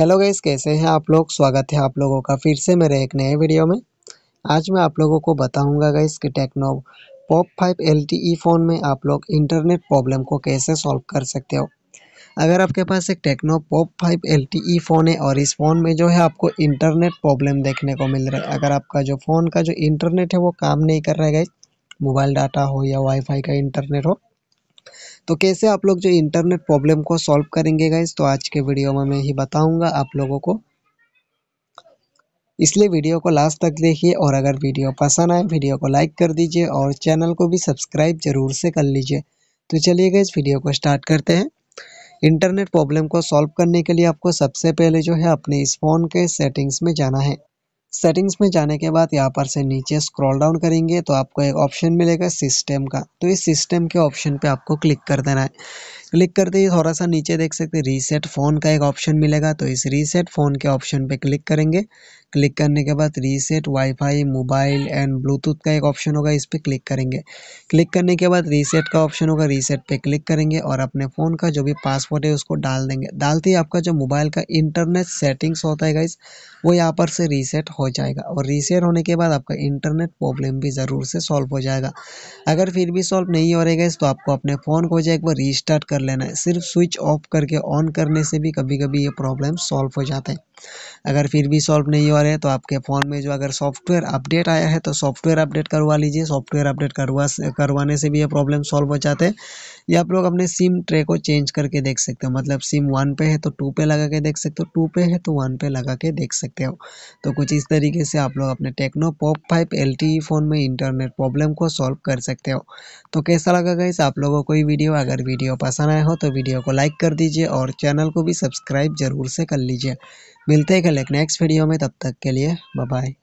hello guys कैसे हैं आप लोग स्वागत है आप लोगों का फिर से मेरे एक नए वीडियो में आज मैं आप लोगों को बताऊंगा गाइस कि Tecno Pop five L phone में आप लोग इंटरनेट प्रॉब्लम को कैसे सॉल्व कर सकते हो अगर आपके पास एक Tecno Pop five L phone है और इस फ़ोन में जो है आपको इंटरनेट प्रॉब्लम देखने को मिल रहा है अगर आपका जो फ़ोन का जो इंटरनेट है वो काम नहीं कर रहा है गाइस मोबाइल डाटा हो या वाईफाई का इंटरनेट हो तो कैसे आप लोग जो इंटरनेट प्रॉब्लम को सॉल्व करेंगे गाइज तो आज के वीडियो में मैं ही बताऊंगा आप लोगों को इसलिए वीडियो को लास्ट तक देखिए और अगर वीडियो पसंद आए वीडियो को लाइक कर दीजिए और चैनल को भी सब्सक्राइब जरूर से कर लीजिए तो चलिए गाइज वीडियो को स्टार्ट करते हैं इंटरनेट प्रॉब्लम को सॉल्व करने के लिए आपको सबसे पहले जो है अपने इस फ़ोन के सेटिंग्स में जाना है सेटिंग्स में जाने के बाद यहाँ पर से नीचे स्क्रॉल डाउन करेंगे तो आपको एक ऑप्शन मिलेगा सिस्टम का तो इस सिस्टम के ऑप्शन पे आपको क्लिक कर देना है क्लिक करते ही थोड़ा सा नीचे देख सकते हैं रीसेट फ़ोन का एक ऑप्शन मिलेगा तो इस रीसेट फ़ोन के ऑप्शन पे क्लिक करेंगे क्लिक करने के बाद reset wifi mobile and Bluetooth का एक ऑप्शन होगा इस पर क्लिक करेंगे क्लिक करने के बाद रीसेट का ऑप्शन होगा रीसेट पे क्लिक करेंगे और अपने फ़ोन का जो भी पासवर्ड है उसको डाल देंगे डालते ही आपका जो मोबाइल का इंटरनेट सेटिंग्स होता है गाइज वो यहाँ पर से रीसेट हो जाएगा और रीसेट होने के बाद आपका इंटरनेट प्रॉब्लम भी ज़रूर से सॉल्व हो जाएगा अगर फिर भी सॉल्व नहीं हो रहेगा तो आपको अपने फ़ोन को जो एक बार रीस्टार्ट कर लेना है सिर्फ स्विच ऑफ करके ऑन करने से भी कभी कभी ये प्रॉब्लम सॉल्व हो जाते हैं अगर फिर भी सॉल्व नहीं हो रहे तो आपके फ़ोन में जो अगर सॉफ्टवेयर अपडेट आया है तो सॉफ्टवेयर अपडेट करवा लीजिए सॉफ्टवेयर अपडेट करवा करवाने से भी ये प्रॉब्लम सॉल्व हो जाते हैं या आप लोग अपने सिम ट्रे को चेंज करके देख सकते हो मतलब सिम वन पे है तो टू पे लगा के देख सकते हो टू पे है तो वन पे लगा के देख सकते हो तो कुछ इस तरीके से आप लोग अपने Tecno Pop five L phone में इंटरनेट प्रॉब्लम को सॉल्व कर सकते हो तो कैसा लगा गई आप लोगों को कोई वीडियो अगर वीडियो पसंद आया हो तो वीडियो को लाइक कर दीजिए और चैनल को भी सब्सक्राइब जरूर से कर लीजिए मिलते हैं कल एक नेक्स्ट वीडियो में तब तक के लिए बाय बाय